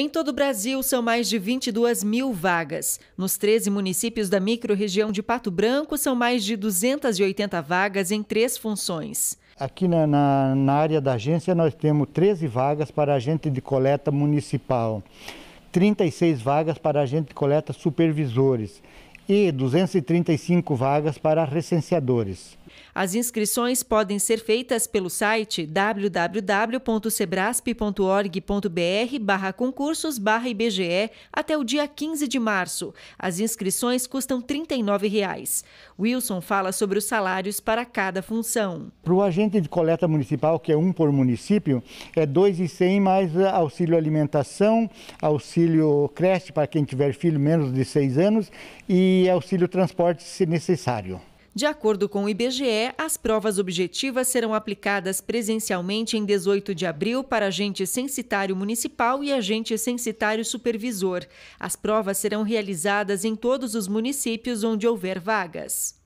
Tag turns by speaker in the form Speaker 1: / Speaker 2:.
Speaker 1: Em todo o Brasil, são mais de 22 mil vagas. Nos 13 municípios da microrregião de Pato Branco, são mais de 280 vagas em três funções.
Speaker 2: Aqui na, na, na, área da agência nós temos 13 vagas para agente de coleta municipal, 36 vagas para agente de coleta supervisores e 235 vagas para recenseadores.
Speaker 1: As inscrições podem ser feitas pelo site www.sebrasp.org.br concursos IBGE até o dia 15 de março. As inscrições custam R$ 39. Reais. Wilson fala sobre os salários para cada função.
Speaker 2: Para o agente de coleta municipal, que é um por município, é R$ 2,100 mais auxílio alimentação, auxílio creche para quem tiver filho menos de 6 anos e auxílio transporte se necessário.
Speaker 1: De acordo com o IBGE, as provas objetivas serão aplicadas presencialmente em 18 de abril para agente censitário municipal e agente censitário supervisor. As provas serão realizadas em todos os municípios onde houver vagas.